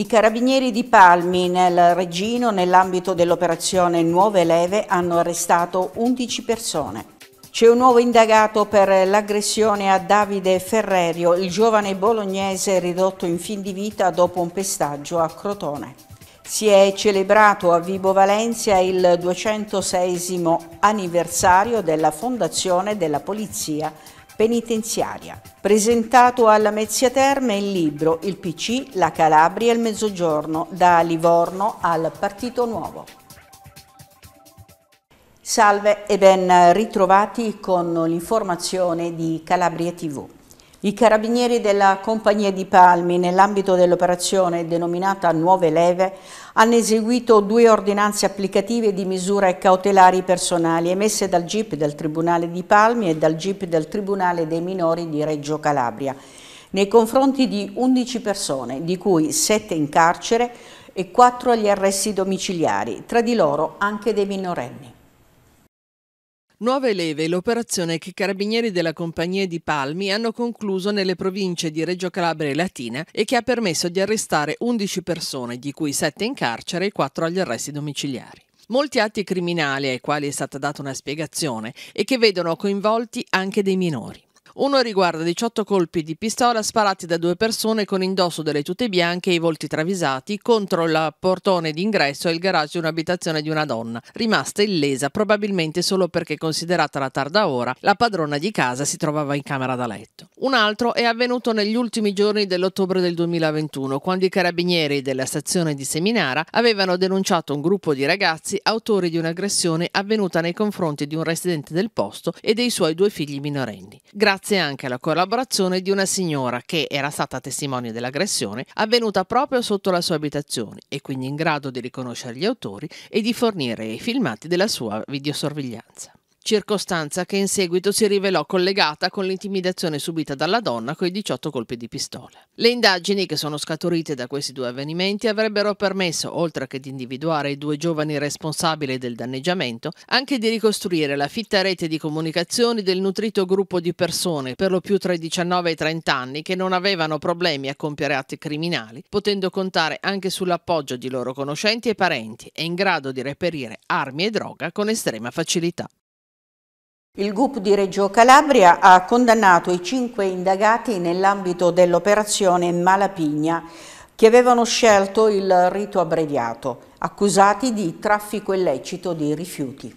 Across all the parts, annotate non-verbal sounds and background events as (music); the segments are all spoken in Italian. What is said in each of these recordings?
I carabinieri di Palmi nel Regino nell'ambito dell'operazione Nuove Leve hanno arrestato 11 persone. C'è un nuovo indagato per l'aggressione a Davide Ferrerio, il giovane bolognese ridotto in fin di vita dopo un pestaggio a Crotone. Si è celebrato a Vibo Valencia il 206 anniversario della fondazione della Polizia penitenziaria. Presentato alla Mezzia Terme il libro Il PC, la Calabria e il Mezzogiorno, da Livorno al Partito Nuovo. Salve e ben ritrovati con l'informazione di Calabria TV. I carabinieri della Compagnia di Palmi, nell'ambito dell'operazione denominata Nuove Leve, hanno eseguito due ordinanze applicative di misure cautelari personali emesse dal GIP del Tribunale di Palmi e dal GIP del Tribunale dei Minori di Reggio Calabria, nei confronti di 11 persone, di cui 7 in carcere e 4 agli arresti domiciliari, tra di loro anche dei minorenni. Nuove leve, l'operazione che i carabinieri della compagnia di Palmi hanno concluso nelle province di Reggio Calabria e Latina e che ha permesso di arrestare 11 persone, di cui 7 in carcere e 4 agli arresti domiciliari. Molti atti criminali ai quali è stata data una spiegazione e che vedono coinvolti anche dei minori. Uno riguarda 18 colpi di pistola sparati da due persone con indosso delle tute bianche e i volti travisati contro il portone d'ingresso e il garage di un'abitazione di una donna, rimasta illesa probabilmente solo perché considerata la tarda ora, la padrona di casa si trovava in camera da letto. Un altro è avvenuto negli ultimi giorni dell'ottobre del 2021, quando i carabinieri della stazione di Seminara avevano denunciato un gruppo di ragazzi autori di un'aggressione avvenuta nei confronti di un residente del posto e dei suoi due figli minorenni. Grazie grazie anche alla collaborazione di una signora che era stata testimone dell'aggressione avvenuta proprio sotto la sua abitazione e quindi in grado di riconoscere gli autori e di fornire i filmati della sua videosorveglianza circostanza che in seguito si rivelò collegata con l'intimidazione subita dalla donna con i 18 colpi di pistola. Le indagini che sono scaturite da questi due avvenimenti avrebbero permesso, oltre che di individuare i due giovani responsabili del danneggiamento, anche di ricostruire la fitta rete di comunicazioni del nutrito gruppo di persone, per lo più tra i 19 e i 30 anni, che non avevano problemi a compiere atti criminali, potendo contare anche sull'appoggio di loro conoscenti e parenti e in grado di reperire armi e droga con estrema facilità. Il GUP di Reggio Calabria ha condannato i cinque indagati nell'ambito dell'operazione Malapigna che avevano scelto il rito abbreviato, accusati di traffico illecito di rifiuti.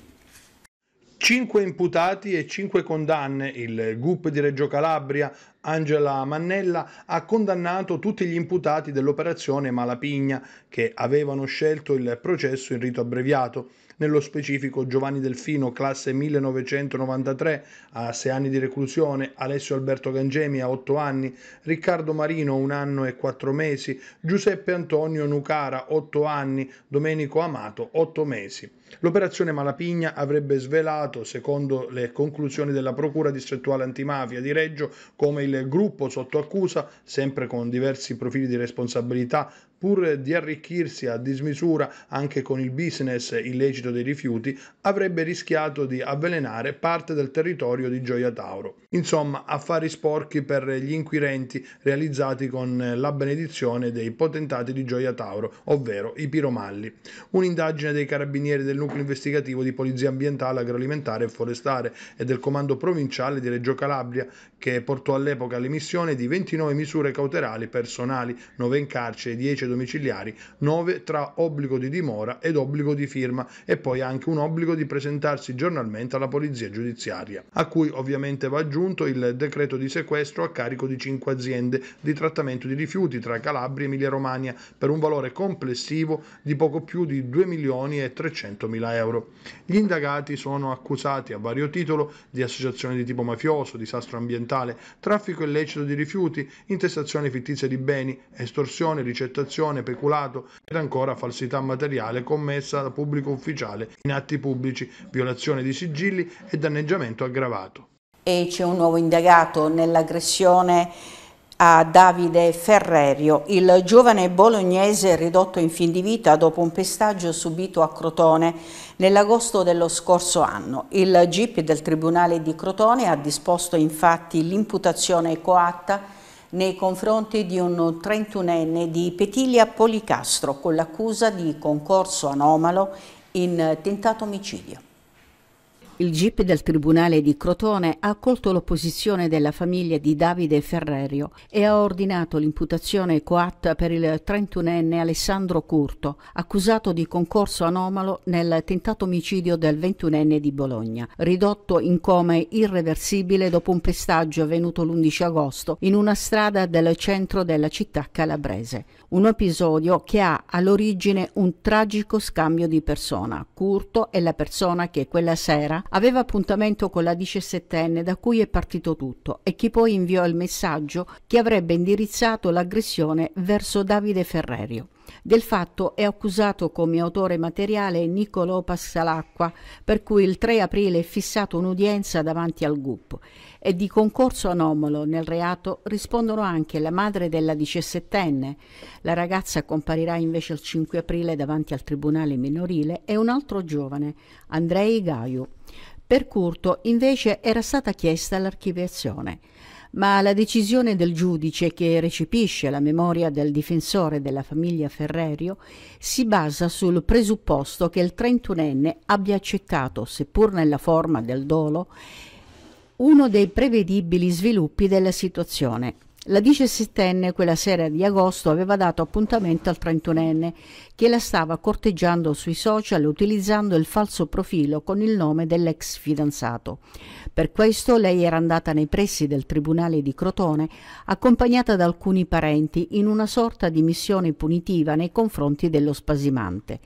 Cinque imputati e cinque condanne. Il GUP di Reggio Calabria, Angela Mannella, ha condannato tutti gli imputati dell'operazione Malapigna che avevano scelto il processo in rito abbreviato nello specifico Giovanni Delfino, classe 1993, a 6 anni di reclusione, Alessio Alberto Gangemi a 8 anni, Riccardo Marino un anno e 4 mesi, Giuseppe Antonio Nucara 8 anni, Domenico Amato 8 mesi. L'operazione Malapigna avrebbe svelato, secondo le conclusioni della Procura distrettuale antimafia di Reggio, come il gruppo sotto accusa, sempre con diversi profili di responsabilità, pur di arricchirsi a dismisura anche con il business illecito dei rifiuti, avrebbe rischiato di avvelenare parte del territorio di Gioia Tauro. Insomma, affari sporchi per gli inquirenti realizzati con la benedizione dei potentati di Gioia Tauro, ovvero i piromalli. Un'indagine dei carabinieri del nucleo investigativo di Polizia Ambientale, Agroalimentare e Forestale e del Comando Provinciale di Reggio Calabria che portò all'epoca all'emissione di 29 misure cautelari personali, 9 in carcere e 10 domiciliari, 9 tra obbligo di dimora ed obbligo di firma e poi anche un obbligo di presentarsi giornalmente alla polizia giudiziaria, a cui ovviamente va aggiunto il decreto di sequestro a carico di 5 aziende di trattamento di rifiuti tra Calabria e Emilia-Romagna per un valore complessivo di poco più di 2 milioni e 300 mila euro. Gli indagati sono accusati a vario titolo di associazione di tipo mafioso, disastro ambientale, traffico illecito di rifiuti, intestazione fittizia di beni, estorsione, ricettazione corruzione, peculato ed ancora falsità materiale commessa da pubblico ufficiale in atti pubblici, violazione di sigilli e danneggiamento aggravato. E c'è un nuovo indagato nell'aggressione a Davide Ferrerio, il giovane bolognese ridotto in fin di vita dopo un pestaggio subito a Crotone nell'agosto dello scorso anno. Il GIP del Tribunale di Crotone ha disposto infatti l'imputazione coatta nei confronti di un 31enne di Petilia Policastro con l'accusa di concorso anomalo in tentato omicidio. Il GIP del Tribunale di Crotone ha accolto l'opposizione della famiglia di Davide Ferrerio e ha ordinato l'imputazione coatta per il 31enne Alessandro Curto, accusato di concorso anomalo nel tentato omicidio del 21enne di Bologna, ridotto in coma irreversibile dopo un pestaggio avvenuto l'11 agosto in una strada del centro della città calabrese. Un episodio che ha all'origine un tragico scambio di persona, Curto è la persona che quella sera Aveva appuntamento con la diciassettenne da cui è partito tutto e chi poi inviò il messaggio che avrebbe indirizzato l'aggressione verso Davide Ferrerio. Del fatto è accusato come autore materiale Niccolò Passalacqua, per cui il 3 aprile è fissata un'udienza davanti al GUP. E di concorso anomalo nel reato rispondono anche la madre della diciassettenne. La ragazza comparirà invece il 5 aprile davanti al tribunale minorile e un altro giovane, Andrei Gaiu. Per Curto invece era stata chiesta l'archiviazione, ma la decisione del giudice che recepisce la memoria del difensore della famiglia Ferrerio si basa sul presupposto che il trentunenne abbia accettato, seppur nella forma del dolo, uno dei prevedibili sviluppi della situazione, la 17enne quella sera di agosto aveva dato appuntamento al 31enne che la stava corteggiando sui social utilizzando il falso profilo con il nome dell'ex fidanzato. Per questo lei era andata nei pressi del tribunale di Crotone accompagnata da alcuni parenti in una sorta di missione punitiva nei confronti dello spasimante.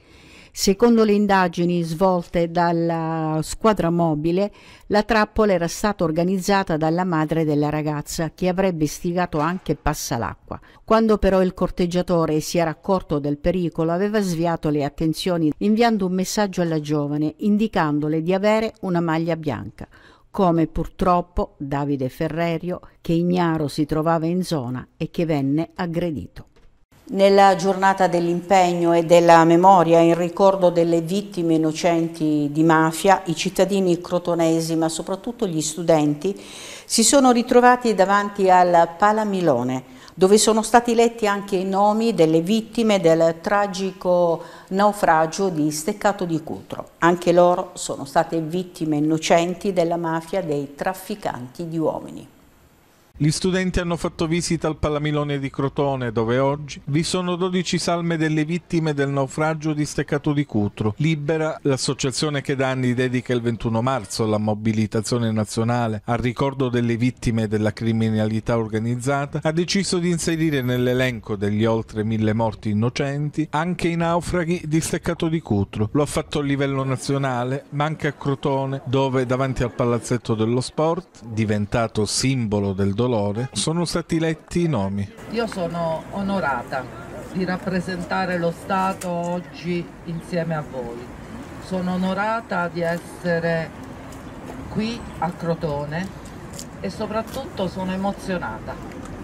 Secondo le indagini svolte dalla squadra mobile, la trappola era stata organizzata dalla madre della ragazza che avrebbe istigato anche Passalacqua. Quando però il corteggiatore si era accorto del pericolo aveva sviato le attenzioni inviando un messaggio alla giovane indicandole di avere una maglia bianca come purtroppo Davide Ferrerio, che ignaro si trovava in zona e che venne aggredito. Nella giornata dell'impegno e della memoria in ricordo delle vittime innocenti di mafia, i cittadini crotonesi, ma soprattutto gli studenti, si sono ritrovati davanti al Palamilone, dove sono stati letti anche i nomi delle vittime del tragico naufragio di Steccato di Cutro. Anche loro sono state vittime innocenti della mafia dei trafficanti di uomini. Gli studenti hanno fatto visita al Palamilone di Crotone, dove oggi vi sono 12 salme delle vittime del naufragio di Steccato di Cutro. Libera, l'associazione che da anni dedica il 21 marzo alla mobilitazione nazionale al ricordo delle vittime della criminalità organizzata, ha deciso di inserire nell'elenco degli oltre mille morti innocenti anche i naufraghi di Steccato di Cutro. Lo ha fatto a livello nazionale, ma anche a Crotone, dove davanti al Palazzetto dello Sport, diventato simbolo del 12 dolore sono stati letti i nomi. Io sono onorata di rappresentare lo Stato oggi insieme a voi. Sono onorata di essere qui a Crotone e soprattutto sono emozionata,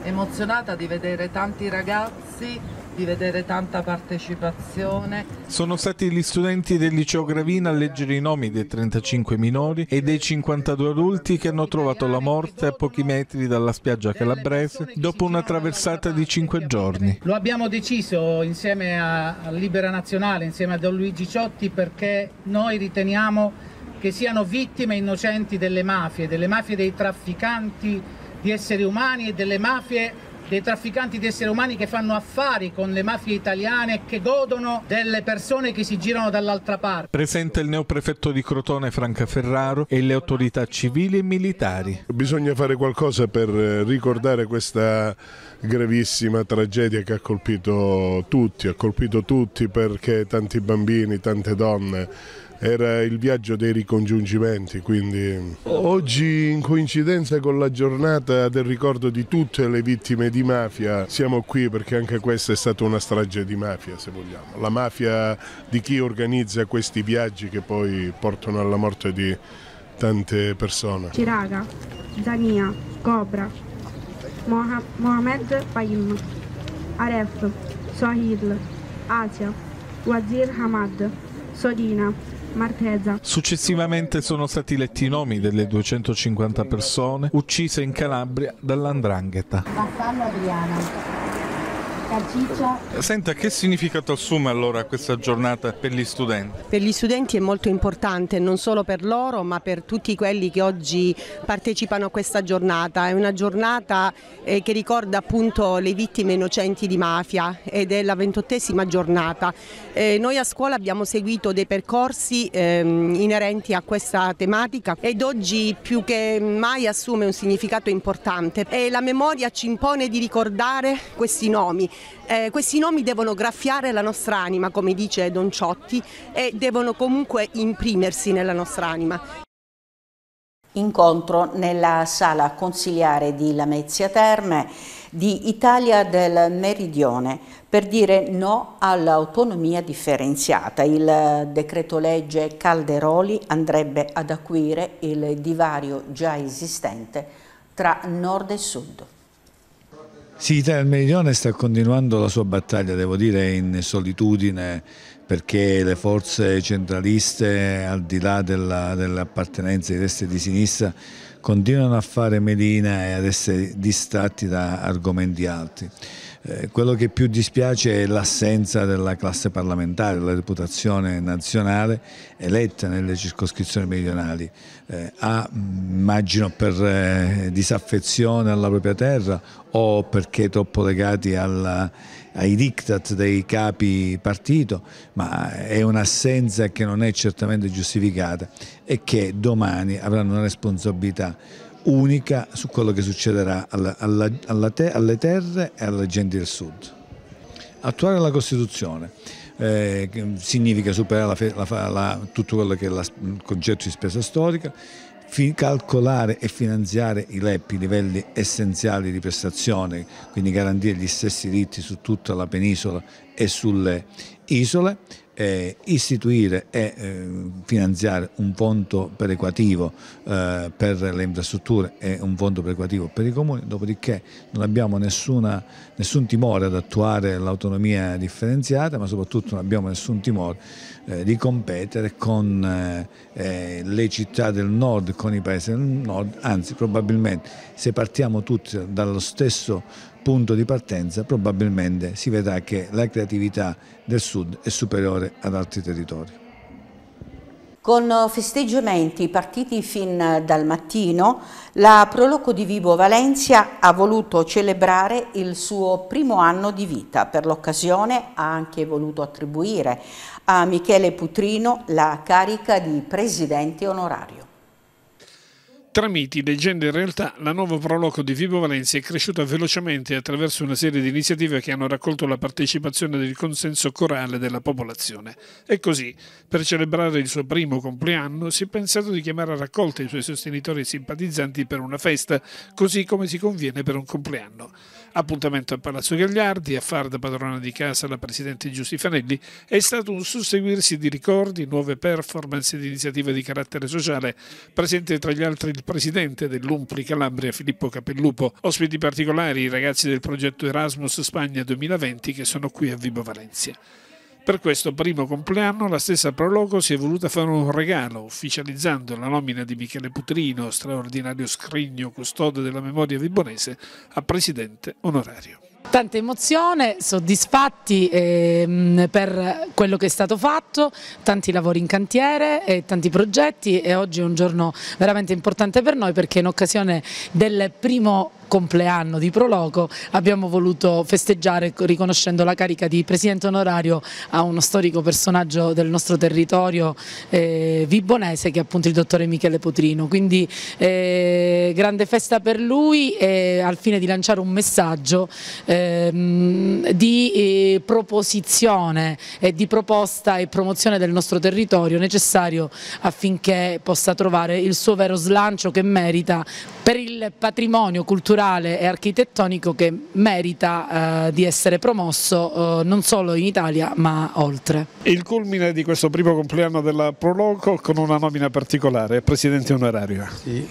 emozionata di vedere tanti ragazzi di vedere tanta partecipazione. Sono stati gli studenti del liceo Gravina a leggere i nomi dei 35 minori e dei 52 adulti che hanno trovato la morte a pochi metri dalla spiaggia calabrese dopo una traversata di 5 giorni. Lo abbiamo deciso insieme a Libera Nazionale, insieme a Don Luigi Ciotti perché noi riteniamo che siano vittime innocenti delle mafie, delle mafie dei trafficanti di esseri umani e delle mafie dei trafficanti di esseri umani che fanno affari con le mafie italiane e che godono delle persone che si girano dall'altra parte. Presente il neoprefetto di Crotone Franca Ferraro e le autorità civili e militari. Bisogna fare qualcosa per eh, ricordare questa gravissima tragedia che ha colpito tutti, ha colpito tutti perché tanti bambini, tante donne era il viaggio dei ricongiungimenti, quindi oggi in coincidenza con la giornata del ricordo di tutte le vittime di mafia siamo qui perché anche questa è stata una strage di mafia se vogliamo, la mafia di chi organizza questi viaggi che poi portano alla morte di tante persone. Ciraga, Zania, Cobra, Mohamed Fahim, Aref, Sohil, Asia, Wazir Hamad, Sodina, Martesa. Successivamente sono stati letti i nomi delle 250 persone uccise in Calabria dall'andrangheta. Vassalla Adriana. Senta, che significato assume allora questa giornata per gli studenti? Per gli studenti è molto importante, non solo per loro ma per tutti quelli che oggi partecipano a questa giornata. È una giornata eh, che ricorda appunto le vittime innocenti di mafia ed è la ventottesima giornata. Eh, noi a scuola abbiamo seguito dei percorsi ehm, inerenti a questa tematica ed oggi più che mai assume un significato importante e la memoria ci impone di ricordare questi nomi eh, questi nomi devono graffiare la nostra anima, come dice Don Ciotti, e devono comunque imprimersi nella nostra anima. Incontro nella sala consiliare di Lamezia Terme di Italia del Meridione per dire no all'autonomia differenziata. Il decreto legge Calderoli andrebbe ad acuire il divario già esistente tra nord e sud. Sì, Italia al Meridione sta continuando la sua battaglia, devo dire, in solitudine perché le forze centraliste, al di là dell'appartenenza dell di destra e di sinistra, continuano a fare melina e ad essere distratti da argomenti altri. Eh, quello che più dispiace è l'assenza della classe parlamentare, della reputazione nazionale eletta nelle circoscrizioni meridionali. Eh, ha, mm, immagino, per eh, disaffezione alla propria terra o perché troppo legati alla, ai diktat dei capi partito, ma è un'assenza che non è certamente giustificata e che domani avranno una responsabilità unica su quello che succederà alla, alla, alla te, alle terre e alle genti del sud. Attuare la Costituzione eh, significa superare la, la, tutto quello che è il concetto di spesa storica, calcolare e finanziare i LEP, i livelli essenziali di prestazione, quindi garantire gli stessi diritti su tutta la penisola e sulle isole, eh, istituire e eh, finanziare un fondo perequativo eh, per le infrastrutture e un fondo perequativo per i comuni, dopodiché non abbiamo nessuna, nessun timore ad attuare l'autonomia differenziata, ma soprattutto non abbiamo nessun timore eh, di competere con eh, eh, le città del nord, con i paesi del nord, anzi probabilmente se partiamo tutti dallo stesso punto di partenza probabilmente si vedrà che la creatività del Sud è superiore ad altri territori. Con festeggiamenti partiti fin dal mattino, la Proloco di Vibo Valencia ha voluto celebrare il suo primo anno di vita. Per l'occasione ha anche voluto attribuire a Michele Putrino la carica di presidente onorario. Tra miti, leggende e realtà, la nuova Proloco di Vibo Valencia è cresciuta velocemente attraverso una serie di iniziative che hanno raccolto la partecipazione del consenso corale della popolazione. E così, per celebrare il suo primo compleanno, si è pensato di chiamare a raccolta i suoi sostenitori e simpatizzanti per una festa, così come si conviene per un compleanno. Appuntamento a Palazzo Gagliardi, a far da padrona di casa la Presidente Giusti Fanelli, è stato un susseguirsi di ricordi, nuove performance ed iniziative di carattere sociale, presente tra gli altri il Presidente dell'Umpli Calabria Filippo Capellupo, ospiti particolari i ragazzi del progetto Erasmus Spagna 2020 che sono qui a Vibo Valencia. Per questo primo compleanno la stessa Prologo si è voluta fare un regalo, ufficializzando la nomina di Michele Putrino, straordinario scrigno custode della memoria vibonese, a presidente onorario. Tanta emozione, soddisfatti eh, per quello che è stato fatto, tanti lavori in cantiere e tanti progetti e oggi è un giorno veramente importante per noi perché in occasione del primo compleanno di Proloco abbiamo voluto festeggiare riconoscendo la carica di presidente onorario a uno storico personaggio del nostro territorio eh, vibonese che è appunto il dottore Michele Potrino, quindi eh, grande festa per lui eh, al fine di lanciare un messaggio ehm, di eh, proposizione e di proposta e promozione del nostro territorio necessario affinché possa trovare il suo vero slancio che merita per il patrimonio culturale culturale e architettonico che merita eh, di essere promosso eh, non solo in Italia ma oltre. Il culmine di questo primo compleanno della Proloco con una nomina particolare, Presidente onorario. Sì,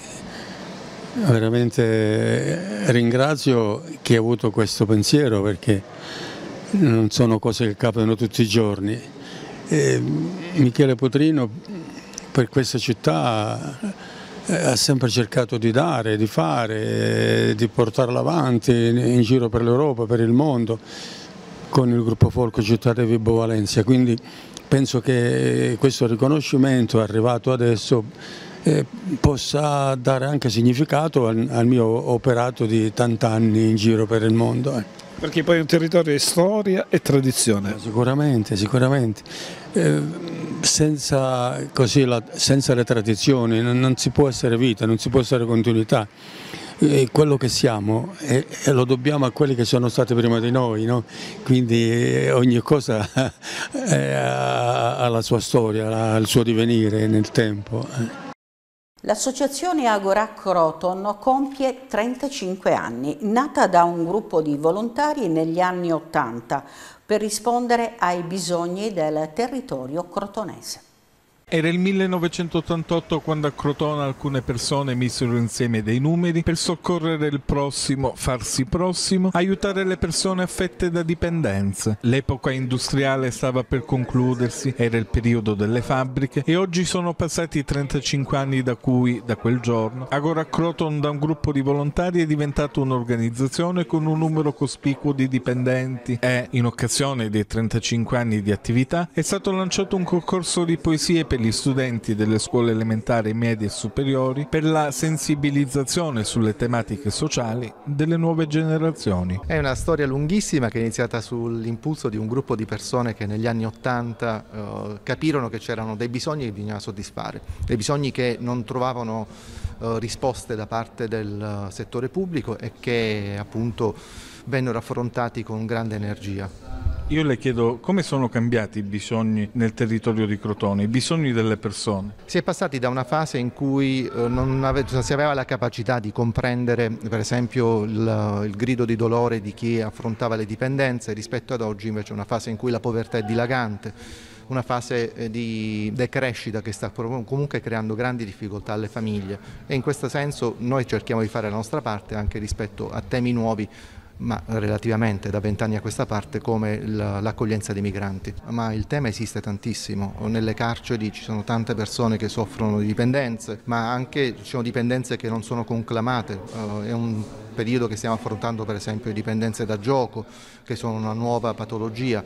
veramente eh, ringrazio chi ha avuto questo pensiero perché non sono cose che capitano tutti i giorni. E eh, Michele Potrino per questa città eh, ha sempre cercato di dare, di fare, eh, di portarla avanti in, giro per l'Europa, per il mondo, con il gruppo Folco Città di Vibo Valencia. Quindi penso che eh, questo riconoscimento arrivato adesso eh, possa dare anche significato al, al mio operato di tanti anni in giro per il mondo. Eh. Perché poi è un territorio di storia e tradizione. Sicuramente, sicuramente. Eh, senza, così, la, senza le tradizioni non, non, si può essere vita, non si può essere continuità. E quello che siamo e, e, lo dobbiamo a quelli che sono stati prima di noi, no? quindi eh, ogni cosa ha (laughs) la sua storia, ha il suo divenire nel tempo. Eh. L'associazione Agora Croton compie 35 anni, nata da un gruppo di volontari negli anni 80, per rispondere ai bisogni del territorio crotonese. Era il 1988 quando a Crotona alcune persone misero insieme dei numeri per soccorrere il prossimo, farsi prossimo, aiutare le persone affette da dipendenze. L'epoca industriale stava per concludersi, era il periodo delle fabbriche e oggi sono passati 35 anni da cui, da quel giorno, Agora Croton da un gruppo di volontari è diventato un'organizzazione con un numero cospicuo di dipendenti e, in occasione dei 35 anni di attività, è stato lanciato un concorso di poesie per gli studenti delle scuole elementari, medie e superiori per la sensibilizzazione sulle tematiche sociali delle nuove generazioni. È una storia lunghissima che è iniziata sull'impulso di un gruppo di persone che negli anni Ottanta eh, capirono che c'erano dei bisogni che bisognava soddisfare, dei bisogni che non trovavano eh, risposte da parte del eh, settore pubblico e che appunto vennero affrontati con grande energia. Io le chiedo come sono cambiati i bisogni nel territorio di Crotone, i bisogni delle persone. Si è passati da una fase in cui eh, non, ave, cioè, si aveva la capacità di comprendere per esempio il, il, grido di dolore di chi affrontava le dipendenze rispetto ad oggi invece una fase in cui la povertà è dilagante, una fase eh, di decrescita che sta comunque creando grandi difficoltà alle famiglie e in questo senso noi cerchiamo di fare la nostra parte anche rispetto a temi nuovi ma relativamente da vent'anni a questa parte come l'accoglienza dei migranti. Ma il tema esiste tantissimo, nelle carceri ci sono tante persone che soffrono di dipendenze, ma anche ci sono dipendenze che non sono conclamate, eh, è un periodo che stiamo affrontando per esempio dipendenze da gioco che sono una nuova patologia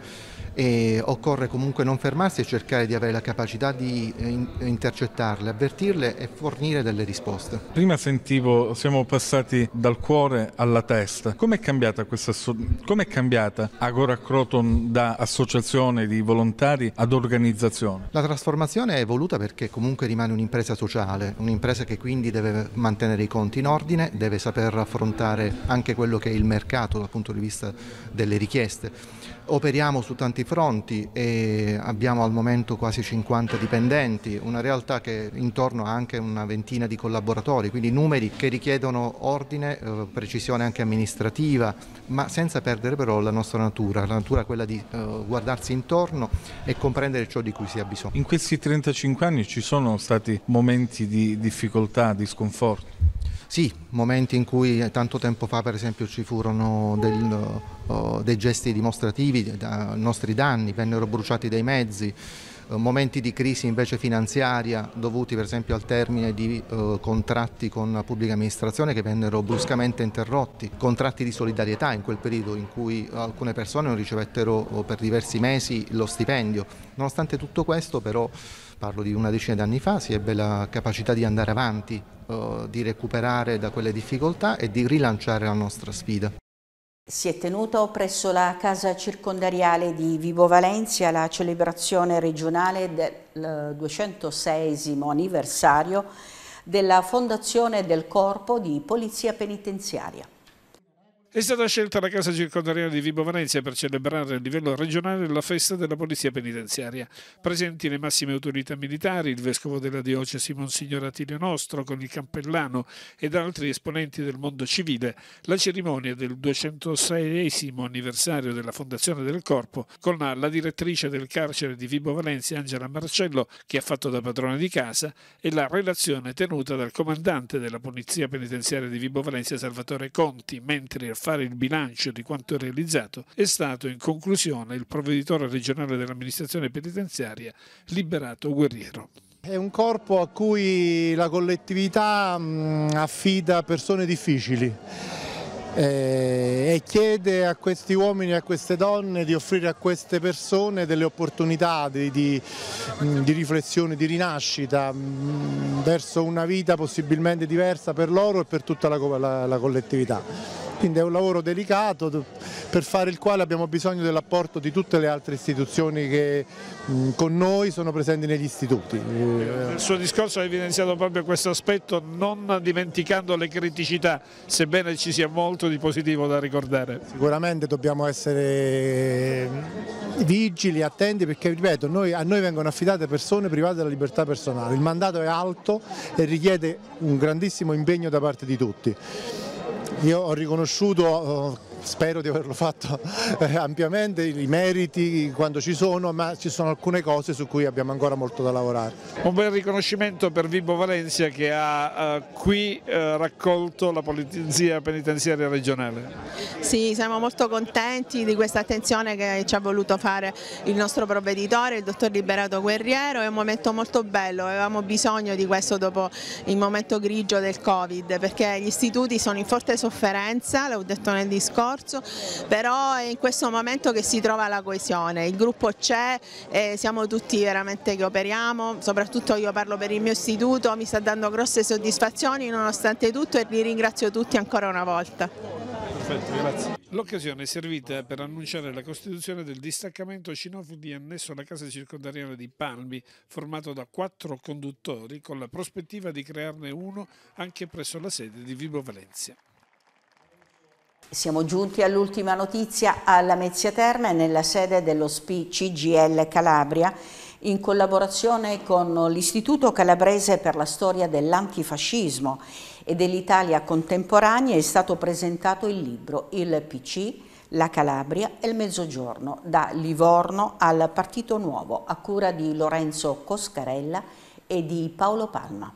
e occorre comunque non fermarsi e cercare di avere la capacità di eh, intercettarle, avvertirle e fornire delle risposte. Prima sentivo, siamo passati dal cuore alla testa, com'è cambiata, questa, com'è cambiata Agora Croton da associazione di volontari ad organizzazione? La trasformazione è evoluta perché comunque rimane un'impresa sociale, un'impresa che quindi deve mantenere i conti in ordine, deve saper affrontare affrontare anche quello che è il mercato dal punto di vista delle richieste. Operiamo su tanti fronti e abbiamo al momento quasi 50 dipendenti, una realtà che intorno ha anche una ventina di collaboratori, quindi numeri che richiedono ordine, eh, precisione anche amministrativa, ma senza perdere però la nostra natura, la natura quella di eh, guardarsi intorno e comprendere ciò di cui si ha bisogno. In questi 35 anni ci sono stati momenti di difficoltà, di sconforto? Sì, momenti in cui eh, tanto tempo fa per esempio ci furono del, oh, dei gesti dimostrativi, da, nostri danni, vennero bruciati dei mezzi, eh, momenti di crisi invece finanziaria dovuti per esempio al termine di eh, contratti con la pubblica amministrazione che vennero bruscamente interrotti, contratti di solidarietà in quel periodo in cui alcune persone non ricevettero oh, per diversi mesi lo stipendio. Nonostante tutto questo però parlo di una decina di anni fa, si ebbe la capacità di andare avanti, eh, di recuperare da quelle difficoltà e di rilanciare la nostra sfida. Si è tenuto presso la casa circondariale di Vibo Valencia la celebrazione regionale del 206 anniversario della fondazione del Corpo di Polizia Penitenziaria. È stata scelta la casa circondariale di Vibo Valencia per celebrare a livello regionale la festa della polizia penitenziaria. Presenti le massime autorità militari, il vescovo della diocesi Monsignor Attilio Nostro con il cappellano ed altri esponenti del mondo civile, la cerimonia del 206 anniversario della fondazione del corpo con la, la direttrice del carcere di Vibo Valencia Angela Marcello che ha fatto da padrona di casa e la relazione tenuta dal comandante della polizia penitenziaria di Vibo Valencia Salvatore Conti mentre il fare il bilancio di quanto realizzato è stato in conclusione il provveditore regionale dell'amministrazione penitenziaria Liberato Guerriero. È un corpo a cui la collettività mm, affida persone difficili eh, e chiede a questi uomini e a queste donne di offrire a queste persone delle opportunità di, di, mm, di riflessione, di rinascita mm, verso una vita possibilmente diversa per loro e per tutta la, la, la collettività. Quindi è un lavoro delicato per fare il quale abbiamo bisogno dell'apporto di tutte le altre istituzioni che con noi sono presenti negli istituti. Il eh, suo discorso ha evidenziato proprio questo aspetto non dimenticando le criticità, sebbene ci sia molto di positivo da ricordare. Sicuramente dobbiamo essere vigili, attenti perché ripeto noi, a noi vengono affidate persone private della libertà personale, il mandato è alto e richiede un grandissimo impegno da parte di tutti. Io ho riconosciuto eh, spero di averlo fatto eh, ampiamente, i meriti quando ci sono, ma ci sono alcune cose su cui abbiamo ancora molto da lavorare. Un bel riconoscimento per Vibo Valencia che ha eh, qui eh, raccolto la polizia penitenziaria regionale. Sì, siamo molto contenti di questa attenzione che ci ha voluto fare il nostro provveditore, il dottor Liberato Guerriero, è un momento molto bello, avevamo bisogno di questo dopo il momento grigio del Covid, perché gli istituti sono in forte sofferenza, l'ho detto nel discorso, scorso, però è in questo momento che si trova la coesione, il gruppo c'è, eh, siamo tutti veramente che operiamo, soprattutto io parlo per il mio istituto, mi sta dando grosse soddisfazioni nonostante tutto e vi ringrazio tutti ancora una volta. Perfetto, grazie. L'occasione è servita per annunciare la costituzione del distaccamento cinofili annesso alla casa circondariale di Palmi, formato da quattro conduttori, con la prospettiva di crearne uno anche presso la sede di Vibo Valencia. Siamo giunti all'ultima notizia alla Mezzia Terme nella sede dello SPI CGL Calabria in collaborazione con l'Istituto Calabrese per la Storia dell'Antifascismo e dell'Italia Contemporanea è stato presentato il libro Il PC, la Calabria e il Mezzogiorno da Livorno al Partito Nuovo a cura di Lorenzo Coscarella e di Paolo Palma.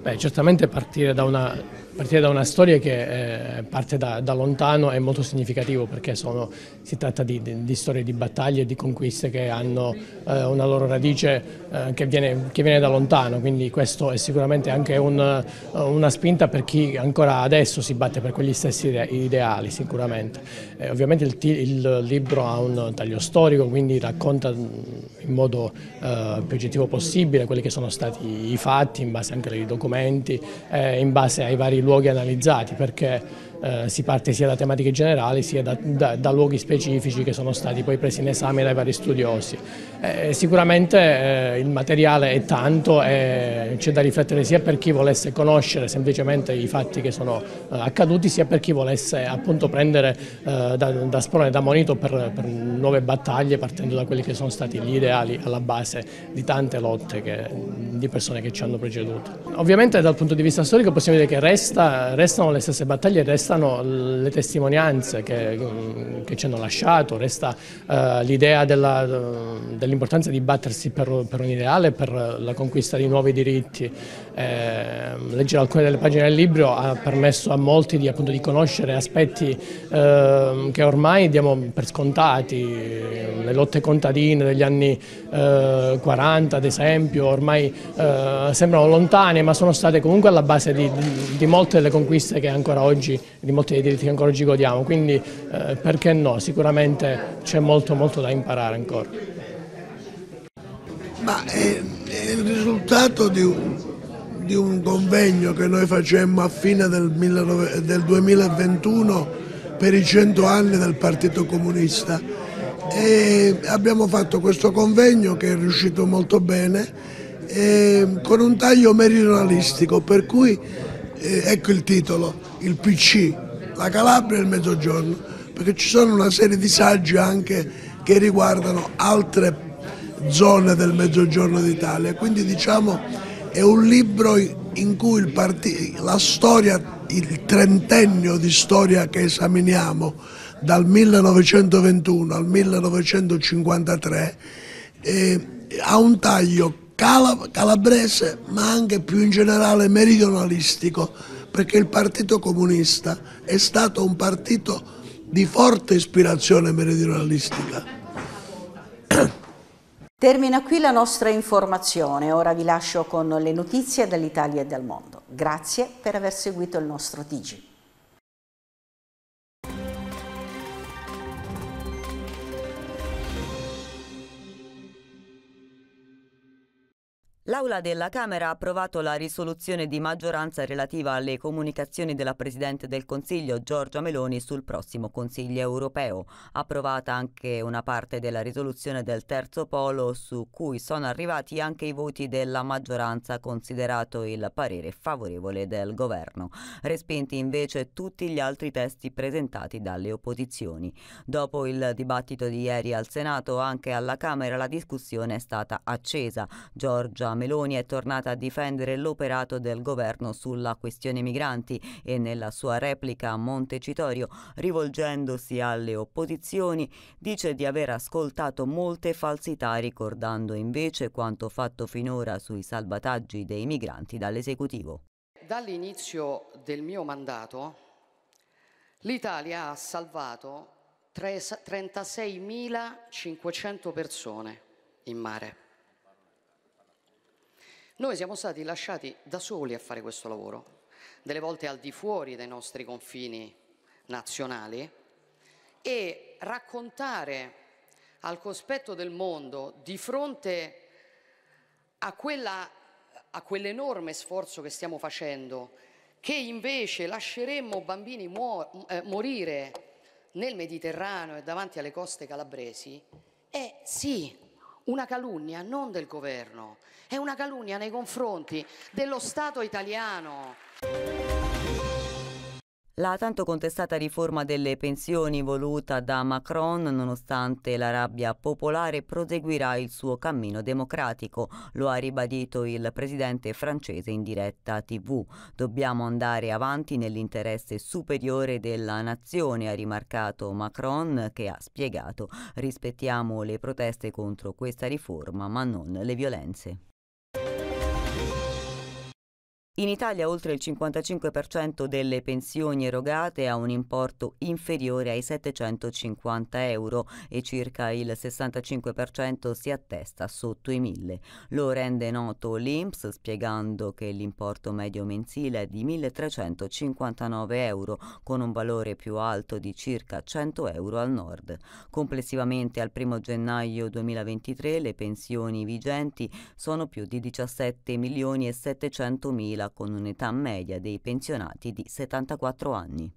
Beh, certamente partire da una partire da una storia che eh, parte da, da, lontano è molto significativo perché sono, si tratta di, di, di, storie di battaglie e di conquiste che hanno eh, una loro radice eh, che, viene, che, viene, da lontano, quindi questo è sicuramente anche un, eh, una spinta per chi ancora adesso si batte per quegli stessi ideali sicuramente. Eh, ovviamente il, il, libro ha un taglio storico, quindi racconta mm, in modo eh, più oggettivo possibile quelli che sono stati i fatti in base anche ai documenti, in base ai vari luoghi analizzati perché eh, si parte sia da tematiche generali sia da, da, da luoghi specifici che sono stati poi presi in esame dai vari studiosi. Eh, sicuramente eh, il materiale è tanto e eh, c'è da riflettere sia per chi volesse conoscere semplicemente i fatti che sono eh, accaduti sia per chi volesse appunto prendere eh, da, da, sprone, da monito per, per, nuove battaglie partendo da quelli che sono stati gli ideali alla base di tante lotte che, di persone che ci hanno preceduto. Ovviamente dal punto di vista storico possiamo dire che resta, restano le stesse battaglie, restano le testimonianze che, che ci hanno lasciato, resta eh, l'idea della, della dell'importanza di battersi per, per, un ideale, per la conquista di nuovi diritti. Eh, leggere alcune delle pagine del libro ha permesso a molti di, appunto, di conoscere aspetti eh, che ormai diamo per scontati, le lotte contadine degli anni eh, 40 ad esempio, ormai eh, sembrano lontane ma sono state comunque alla base di, di, di, molte delle conquiste che ancora oggi, di molti dei diritti che ancora oggi godiamo, quindi eh, perché no, sicuramente c'è molto molto da imparare ancora. Ma è, è il risultato di un, di un, convegno che noi facemmo a fine del, 19, del 2021 per i 100 anni del Partito Comunista e abbiamo fatto questo convegno che è riuscito molto bene con un taglio meridionalistico per cui eh, ecco il titolo, il PC, la Calabria e il Mezzogiorno perché ci sono una serie di saggi anche che riguardano altre zone del mezzogiorno d'Italia. Quindi diciamo è un libro in cui la storia, il trentennio di storia che esaminiamo dal 1921 al 1953 eh, ha un taglio calabrese ma anche più in generale meridionalistico perché il Partito Comunista è stato un partito di forte ispirazione meridionalistica. Termina qui la nostra informazione, ora vi lascio con le notizie dall'Italia e dal mondo. Grazie per aver seguito il nostro TG. L'Aula della Camera ha approvato la risoluzione di maggioranza relativa alle comunicazioni della Presidente del Consiglio Giorgia Meloni sul prossimo Consiglio europeo. Approvata anche una parte della risoluzione del terzo polo su cui sono arrivati anche i voti della maggioranza considerato il parere favorevole del governo. Respinti invece tutti gli altri testi presentati dalle opposizioni. Dopo il dibattito di ieri al Senato anche alla Camera la discussione è stata accesa. Giorgia Meloni è tornata a difendere l'operato del governo sulla questione migranti e nella sua replica a Montecitorio, rivolgendosi alle opposizioni, dice di aver ascoltato molte falsità ricordando invece quanto fatto finora sui salvataggi dei migranti dall'esecutivo. Dall'inizio del mio mandato l'Italia ha salvato 36.500 persone in mare. Noi siamo stati lasciati da soli a fare questo lavoro, delle volte al di fuori dei nostri confini nazionali e raccontare al cospetto del mondo di fronte a, quella, a quell'enorme sforzo che stiamo facendo, che invece lasceremmo bambini muo- eh, morire nel Mediterraneo e davanti alle coste calabresi, è eh sì una calunnia non del governo, è una calunnia nei confronti dello Stato italiano. La tanto contestata riforma delle pensioni voluta da Macron, nonostante la rabbia popolare, proseguirà il suo cammino democratico, lo ha ribadito il presidente francese in diretta TV. Dobbiamo andare avanti nell'interesse superiore della nazione, ha rimarcato Macron, che ha spiegato rispettiamo le proteste contro questa riforma, ma non le violenze. In Italia oltre il 55% delle pensioni erogate ha un importo inferiore ai 750 euro e circa il 65% si attesta sotto i 1000. Lo rende noto l'INPS spiegando che l'importo medio mensile è di 1359 euro con un valore più alto di circa 100 euro al nord. Complessivamente al 1 gennaio 2023 le pensioni vigenti sono più di 17 milioni e 700 mila con un'età media dei pensionati di 74 anni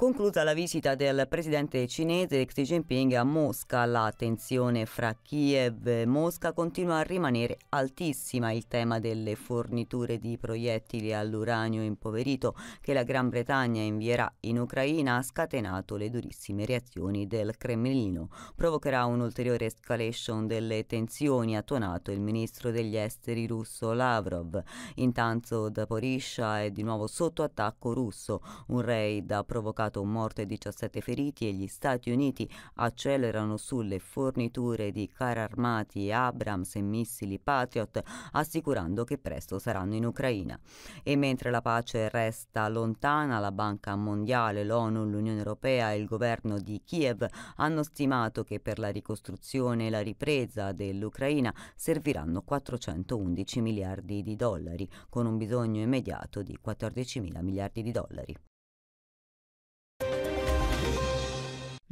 conclusa la visita del presidente cinese Xi Jinping a Mosca. La tensione fra Kiev e Mosca continua a rimanere altissima. Il tema delle forniture di proiettili all'uranio impoverito che la Gran Bretagna invierà in Ucraina ha scatenato le durissime reazioni del Cremlino. Provocherà un'ulteriore escalation delle tensioni, ha tuonato il ministro degli esteri russo Lavrov. Intanto Zaporizhia è di nuovo sotto attacco russo. Un raid ha provocato causato un morto e 17 feriti e gli Stati Uniti accelerano sulle forniture di carri armati Abrams e missili Patriot, assicurando che presto saranno in Ucraina. E mentre la pace resta lontana, la Banca Mondiale, l'ONU, l'Unione Europea e il governo di Kiev hanno stimato che per la ricostruzione e la ripresa dell'Ucraina serviranno 411 miliardi di dollari, con un bisogno immediato di 14 mila miliardi di dollari.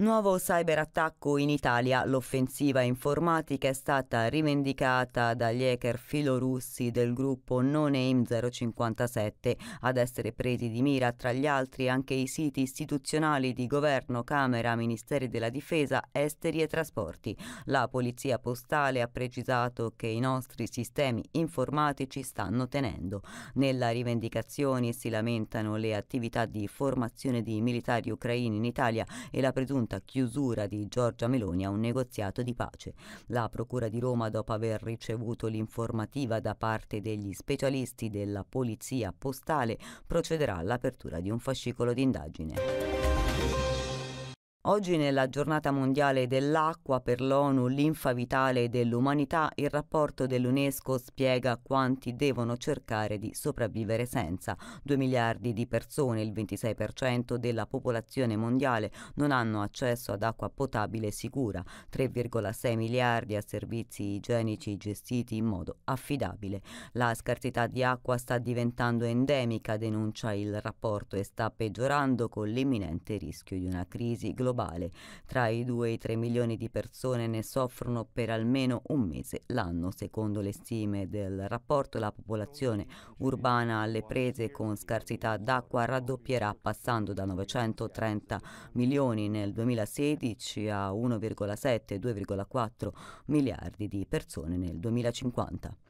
Nuovo cyberattacco in Italia. L'offensiva informatica è stata rivendicata dagli hacker filorussi del gruppo noname 057. Ad essere presi di mira tra gli altri anche i siti istituzionali di governo, Camera, Ministeri della Difesa, Esteri e Trasporti. La Polizia Postale ha precisato che i nostri sistemi informatici stanno tenendo. Nella rivendicazione si lamentano le attività di formazione di militari ucraini in Italia e la presunta presunta chiusura di Giorgia Meloni a un negoziato di pace. La Procura di Roma, dopo aver ricevuto l'informativa da parte degli specialisti della Polizia Postale, procederà all'apertura di un fascicolo d'indagine. Oggi nella giornata mondiale dell'acqua per l'ONU, linfa vitale dell'umanità, il rapporto dell'UNESCO spiega quanti devono cercare di sopravvivere senza. 2 miliardi di persone, il 26% della popolazione mondiale, non hanno accesso ad acqua potabile sicura, 3,6 miliardi a servizi igienici gestiti in modo affidabile. La scarsità di acqua sta diventando endemica, denuncia il rapporto, e sta peggiorando con l'imminente rischio di una crisi globale globale. Tra i 2 e i 3 milioni di persone ne soffrono per almeno un mese l'anno, secondo le stime del rapporto la popolazione urbana alle prese con scarsità d'acqua raddoppierà passando da 930 milioni nel 2016 a 1,7-2,4 miliardi di persone nel 2050.